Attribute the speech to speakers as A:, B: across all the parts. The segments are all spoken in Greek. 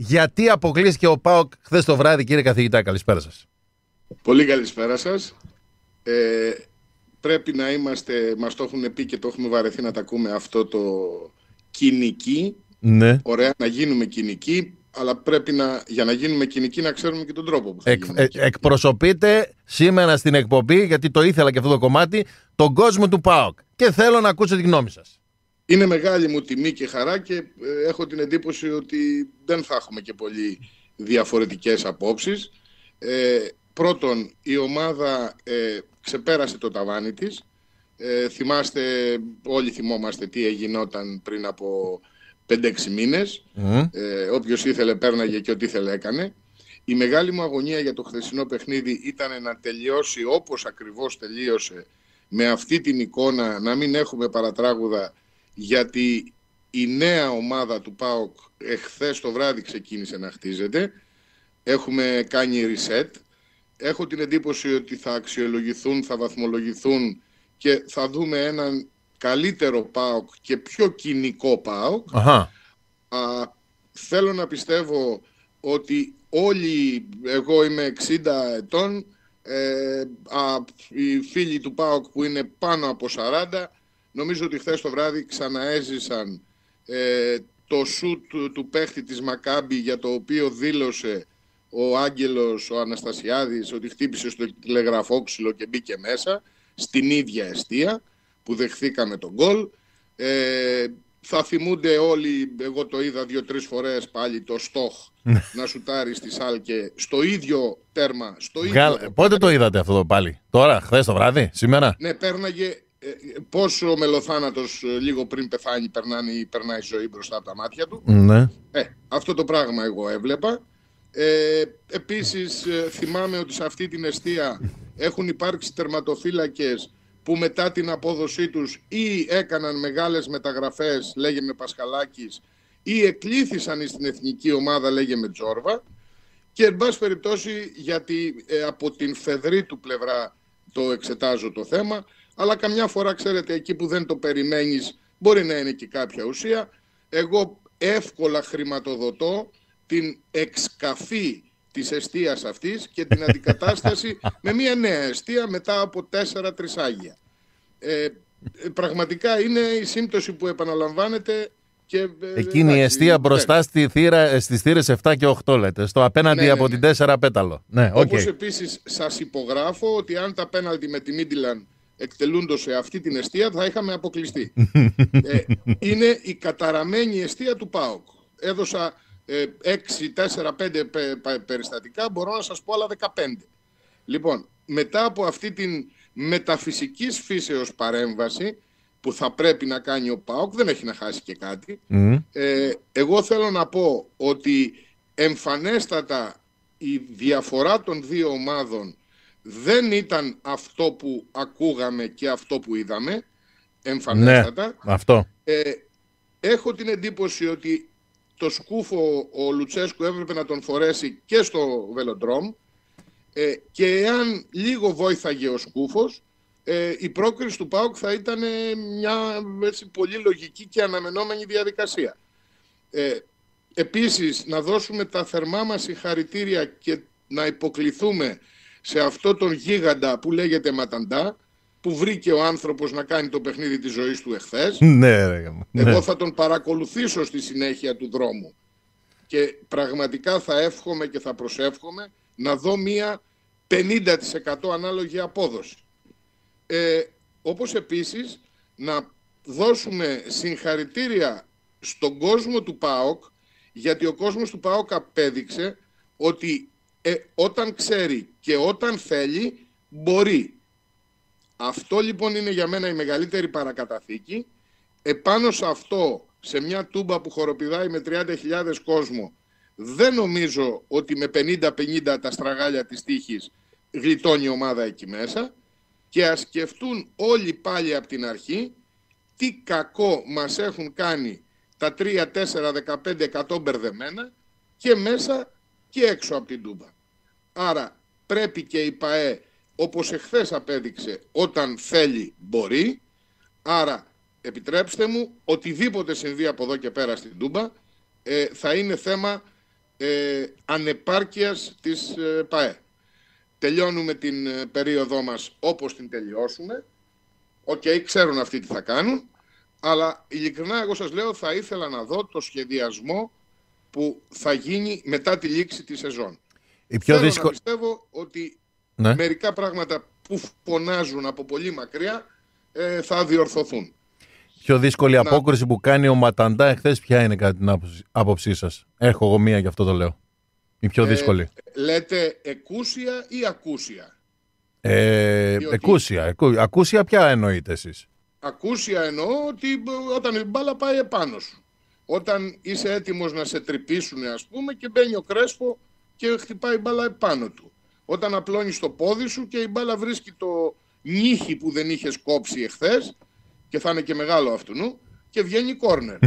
A: γιατί αποκλείστηκε ο Πάοκ χθες το βράδυ, κύριε καθηγητά. Καλησπέρα σας.
B: Πολύ καλησπέρα σας. Ε, πρέπει να είμαστε, μας το έχουν πει και το έχουμε βαρεθεί να τα ακούμε αυτό το κοινική. Ναι. Ωραία, να γίνουμε κοινικοί, αλλά πρέπει να, για να γίνουμε κοινικοί να ξέρουμε και τον τρόπο που
A: θα Εκ, ε, Εκπροσωπείτε σήμερα στην εκπομπή, γιατί το ήθελα και αυτό το κομμάτι, τον κόσμο του ΠΑΟΚ. Και θέλω να ακούσω τη γνώμη
B: σας. Είναι μεγάλη μου τιμή και χαρά και ε, έχω την εντύπωση ότι δεν θα έχουμε και πολύ διαφορετικές απόψεις. Ε, πρώτον, η ομάδα ε, ξεπέρασε το ταβάνι της. Ε, θυμάστε, όλοι θυμόμαστε τι εγινόταν πριν από 5-6 μήνες. Mm. Ε, όποιος ήθελε πέρναγε και ό,τι ήθελε έκανε. Η μεγάλη μου αγωνία για το χθεσινό παιχνίδι ήταν να τελειώσει όπως ακριβώς τελείωσε με αυτή την εικόνα, να μην έχουμε παρατράγουδα γιατί η νέα ομάδα του ΠΑΟΚ εχθές το βράδυ ξεκίνησε να χτίζεται. Έχουμε κάνει reset. Έχω την εντύπωση ότι θα αξιολογηθούν, θα βαθμολογηθούν και θα δούμε έναν καλύτερο ΠΑΟΚ και πιο κοινικό ΠΑΟΚ. Α, θέλω να πιστεύω ότι όλοι, εγώ είμαι 60 ετών, ε, α, οι φίλοι του ΠΑΟΚ που είναι πάνω από 40 Νομίζω ότι χθες το βράδυ ξαναέζησαν ε, το σουτ του, παίχτη της Μακάμπη για το οποίο δήλωσε ο Άγγελος, ο Αναστασιάδης, ότι χτύπησε στο τηλεγραφόξυλο και μπήκε μέσα, στην ίδια αιστεία που δεχθήκαμε τον γκολ. Ε, θα θυμούνται όλοι, εγώ το είδα δύο-τρεις φορές πάλι, το στόχ ναι. να σουτάρει στη Σάλκε στο ίδιο τέρμα. Στο
A: πότε το είδατε αυτό πάλι, τώρα, χθες το βράδυ, σήμερα.
B: Ναι, πέρναγε ε, ε, πόσο ο μελοθάνατος ε, λίγο πριν πεθάνει περνάει, περνάει η ζωή μπροστά από τα μάτια του. Ναι. αυτό το πράγμα εγώ έβλεπα. Ε, επίσης θυμάμαι ότι σε αυτή την αιστεία έχουν υπάρξει τερματοφύλακες που μετά την απόδοσή τους ή έκαναν μεγάλες μεταγραφές, λέγε με Πασχαλάκης, ή εκλήθησαν στην εθνική ομάδα, λέγε με Τζόρβα. Και εν πάση περιπτώσει, γιατί από την φεδρή του πλευρά το εξετάζω το θέμα, αλλά καμιά φορά, ξέρετε, εκεί που δεν το περιμένεις μπορεί να είναι και κάποια ουσία. Εγώ εύκολα χρηματοδοτώ την εξκαφή της αιστείας αυτής και την αντικατάσταση με μια νέα αιστεία μετά από τέσσερα τρισάγια. Ε, πραγματικά είναι η σύμπτωση που επαναλαμβάνεται και, ε, Εκείνη η αιστεία ναι. μπροστά
A: στη θύρα, ε, στις θύρες 7 και 8 λέτε, στο απέναντι ναι, ναι, από ναι, την 4 πέταλο. Ναι, okay. Όπως
B: επίσης σας υπογράφω ότι αν τα πέναντι με τη Μίντιλαν εκτελούντος σε αυτή την αιστεία θα είχαμε αποκλειστεί. ε, είναι η καταραμένη αιστεία του ΠΑΟΚ. Έδωσα ε, 6, 4, 5 περιστατικά, μπορώ να σας πω άλλα 15. Λοιπόν, μετά από αυτή την μεταφυσικής φύσεως παρέμβαση που θα πρέπει να κάνει ο ΠΑΟΚ, δεν έχει να χάσει και κάτι. Ε, εγώ θέλω να πω ότι εμφανέστατα η διαφορά των δύο ομάδων δεν ήταν αυτό που ακούγαμε και αυτό που είδαμε, εμφανέστατα. Ναι, αυτό. Ε, έχω την εντύπωση ότι το σκούφο ο Λουτσέσκου έπρεπε να τον φορέσει και στο βελοντρόμ ε, και εάν λίγο βόηθαγε ο σκούφος, ε, η πρόκριση του ΠΑΟΚ θα ήταν μια πολύ λογική και αναμενόμενη διαδικασία. Ε, επίσης, να δώσουμε τα θερμά μας συγχαρητήρια και να υποκληθούμε σε αυτό τον γίγαντα που λέγεται Ματαντά, που βρήκε ο άνθρωπος να κάνει το παιχνίδι της ζωής του εχθές.
A: Ναι, ναι. Εγώ θα
B: τον παρακολουθήσω στη συνέχεια του δρόμου. Και πραγματικά θα εύχομαι και θα προσεύχομαι να δω μία 50% ανάλογη απόδοση. Ε, όπως επίσης να δώσουμε συγχαρητήρια στον κόσμο του ΠΑΟΚ, γιατί ο κόσμος του ΠΑΟΚ απέδειξε ότι ε, όταν ξέρει και όταν θέλει μπορεί. Αυτό λοιπόν είναι για μένα η μεγαλύτερη παρακαταθήκη. Επάνω σε αυτό, σε μια τούμπα που χοροπηδάει με 30.000 κόσμο, δεν νομίζω ότι με 50-50 τα στραγάλια της τύχης γλιτώνει η ομάδα εκεί μέσα και ας σκεφτούν όλοι πάλι από την αρχή τι κακό μας έχουν κάνει τα 3, 4, 15, 100 μπερδεμένα και μέσα και έξω από την Τούμπα. Άρα πρέπει και η ΠαΕ, όπως εχθές απέδειξε, όταν θέλει μπορεί. Άρα επιτρέψτε μου, οτιδήποτε συμβεί από εδώ και πέρα στην Τούμπα ε, θα είναι θέμα ε, ανεπάρκειας της ε, ΠαΕ. Τελειώνουμε την ε, περίοδό μας όπως την τελειώσουμε. Οκ, okay, ξέρουν αυτοί τι θα κάνουν. Αλλά ειλικρινά εγώ σας λέω θα ήθελα να δω το σχεδιασμό που θα γίνει μετά τη λήξη της σεζόν.
A: Η πιο Θέλω
B: πιστεύω ότι ναι. μερικά πράγματα που φωνάζουν από πολύ μακριά ε, θα διορθωθούν.
A: Πιο δύσκολη απόκριση που κάνει ο Ματαντά εχθές, ποια είναι κατά την άποψή σας. Έχω εγώ μία, γι' αυτό το λέω. πιο ε, δύσκολη.
B: λέτε εκούσια ή ακούσια.
A: Ε, Διότι... Εκούσια. Εκού... Ακούσια ποια εννοείτε εσείς.
B: Ακούσια εννοώ ότι όταν η ακουσια ε εκουσια ακουσια ποια εννοειτε εσει ακουσια εννοω οτι επάνω σου. Όταν είσαι έτοιμος να σε τρυπήσουν ας πούμε και μπαίνει ο Κρέσπο και χτυπάει μπάλα επάνω του. Όταν απλώνεις το πόδι σου και η μπάλα βρίσκει το νύχι που δεν είχες κόψει εχθές και θα είναι και μεγάλο αυτού και βγαίνει κόρνερ.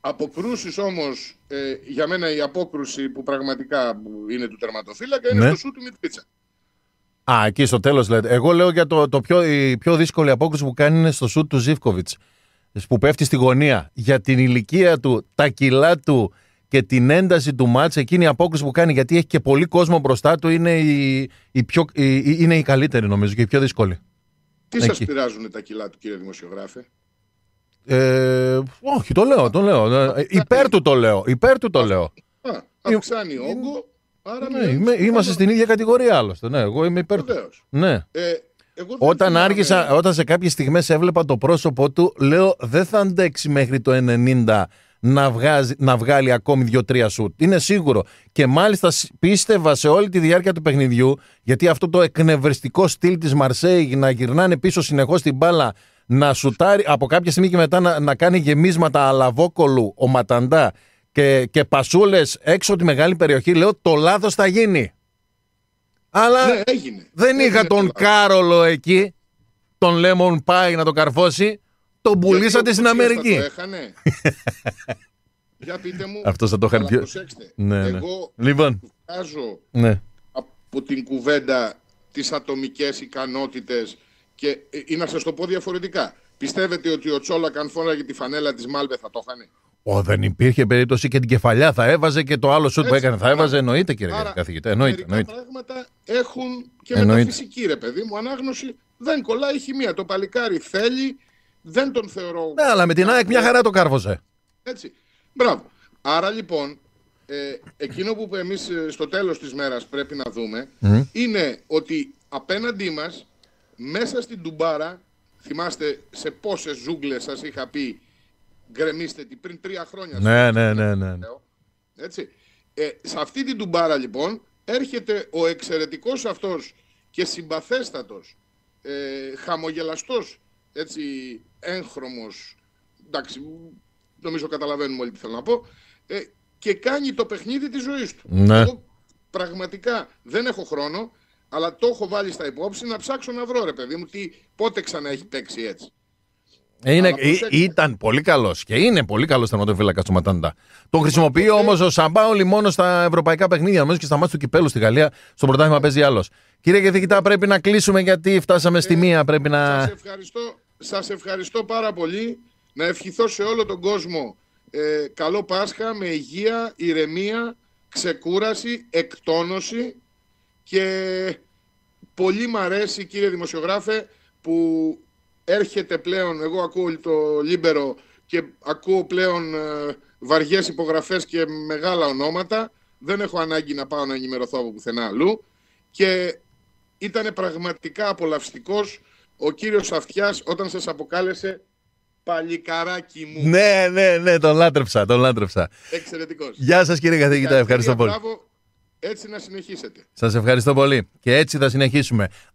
B: Αποκρούσεις όμως, όμως, ε, για μένα η απόκρουση που πραγματικά είναι του τερματοφύλακα είναι στο ναι. σου του Μιτρίτσα.
A: Α, εκεί στο τέλος λέτε. Εγώ λέω για το, το πιο, η πιο δύσκολη απόκρουση που κάνει είναι στο σουτ του Ζήφκοβιτ που πέφτει στη γωνία για την ηλικία του, τα κιλά του και την ένταση του μάτς, εκείνη η απόκριση που κάνει, γιατί έχει και πολύ κόσμο μπροστά του, είναι η, είναι η καλύτερη νομίζω και η πιο δύσκολη.
B: Τι σας σας πειράζουν τα κιλά του κύριε δημοσιογράφε.
A: Ε, όχι, το λέω, το λέω. Α, ε, υπέρ του το λέω, υπέρ του το λέω.
B: Α, ε, αυξάνει όγκο, ε, ναι,
A: είμαστε στην ίδια κατηγορία άλλωστε. Ναι, εγώ είμαι υπέρ του. Ναι. Ε, όταν, άργησα, όταν σε κάποιες στιγμές έβλεπα το πρόσωπό του, λέω δεν θα αντέξει μέχρι το 90 να, βγάζει, να βγάλει ακόμη 2-3 σουτ. Είναι σίγουρο. Και μάλιστα πίστευα σε όλη τη διάρκεια του παιχνιδιού, γιατί αυτό το εκνευριστικό στυλ της Μαρσέη να γυρνάνε πίσω συνεχώς την μπάλα, να σουτάρει από κάποια στιγμή και μετά να, κάνει γεμίσματα αλαβόκολου ο Ματαντά και, και πασούλες έξω τη μεγάλη περιοχή, λέω το λάθος θα γίνει. Αλλά ναι, δεν είχα τον Κάρολο εκεί, τον Lemon Pie να τον καρφώσει. Τον πουλήσατε στην Αμερική. Θα το έχανε.
B: Για πείτε μου. Αυτός θα το είχαν ναι, ναι, Εγώ λοιπόν. βγάζω ναι. από την κουβέντα τις ατομικές ικανότητες και ή ε, ε, να σας το πω διαφορετικά. Πιστεύετε ότι ο Τσόλα αν φόραγε τη φανέλα της Μάλβε θα το είχαν.
A: Ο, δεν υπήρχε περίπτωση και την κεφαλιά θα έβαζε και το άλλο σουτ που έκανε. Θα έβαζε, εννοείται κύριε Άρα, καθηγητέ. Εννοείται, Τα πράγματα
B: έχουν και εννοείται. μεταφυσική ρε παιδί μου. Ανάγνωση δεν κολλάει η μία. Το παλικάρι θέλει, δεν τον θεωρώ. Ναι, αλλά με την ΑΕΚ μια χαρά το κάρβωσε Έτσι. Μπράβο. Άρα λοιπόν, ε, εκείνο που εμείς ε, στο τέλος της μέρας πρέπει να δούμε είναι ότι απέναντί μας, μέσα στην Τουμπάρα, θυμάστε σε πόσες ζούγκλες σας είχα πει γκρεμίστε την πριν τρία χρόνια. Ναι, ναι, ναι, ναι, ναι. Έτσι. Ε, σε αυτή την τουμπάρα λοιπόν έρχεται ο εξαιρετικός αυτός και συμπαθέστατος, ε, χαμογελαστός, έτσι, έγχρωμος, εντάξει, νομίζω καταλαβαίνουμε όλοι τι θέλω να πω, ε, και κάνει το παιχνίδι της ζωής του. Ναι. πραγματικά δεν έχω χρόνο, αλλά το έχω βάλει στα υπόψη να ψάξω να βρω ρε παιδί μου τι, πότε ξανά έχει παίξει έτσι.
A: Είναι, ή, ήταν πολύ καλός και είναι πολύ καλός θεματοφύλακα του Ματάντα. Τον χρησιμοποιεί όμως ο Σαμπάολη μόνο στα ευρωπαϊκά παιχνίδια, νομίζω και στα μάτια του κυπέλου στη Γαλλία. Στο πρωτάθλημα παίζει άλλος. Κύριε Καθηγητά, πρέπει να κλείσουμε γιατί φτάσαμε στη ε, μία. Πρέπει να... Σας
B: ευχαριστώ, σας ευχαριστώ πάρα πολύ. Να ευχηθώ σε όλο τον κόσμο ε, καλό Πάσχα με υγεία, ηρεμία, ξεκούραση, εκτόνωση και πολύ μ' αρέσει κύριε δημοσιογράφε που έρχεται πλέον, εγώ ακούω το Λίμπερο και ακούω πλέον ε, βαριές υπογραφές και μεγάλα ονόματα. Δεν έχω ανάγκη να πάω να ενημερωθώ από πουθενά αλλού. Και ήταν πραγματικά απολαυστικός ο κύριος Αυτιάς όταν σας αποκάλεσε Παλικαράκι μου.
A: Ναι, ναι, ναι, τον λάτρεψα, τον λάτρεψα.
B: Εξαιρετικός. Γεια σας κύριε καθηγητά, ευχαριστώ πολύ. Μπράβο, έτσι να συνεχίσετε.
A: Σας ευχαριστώ πολύ και έτσι θα συνεχίσουμε.